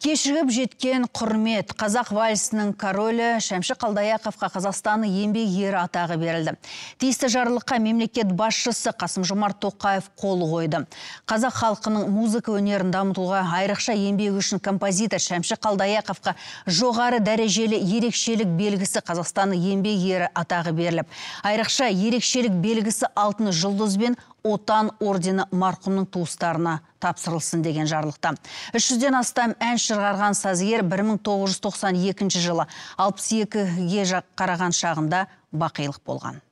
кешігіп жеткен құрмет қазақ вальсінің королі шәмші қалдаяқовқа қазақстанның еңбек ері атағы берілді тиісті жарлыққа мемлекет басшысы қасым жомарт тоқаев қол қойды қазақ халқының музыка өнерін дамытуға айрықша еңбегі үшін композитор шәмші қалдаяқовқа жоғары дәрежелі ерекшелік белгісі қазақстанның еңбек ері атағы беріліп айрықша ерекшелік белгісі алтын жұлдыз бен отан ордені марқұмның туыстарына тапсырылсын деген жарлықта үш жүзден астам әнші шығарған сазгер 1992 жылы 62-ге қараған шағында бақилық болған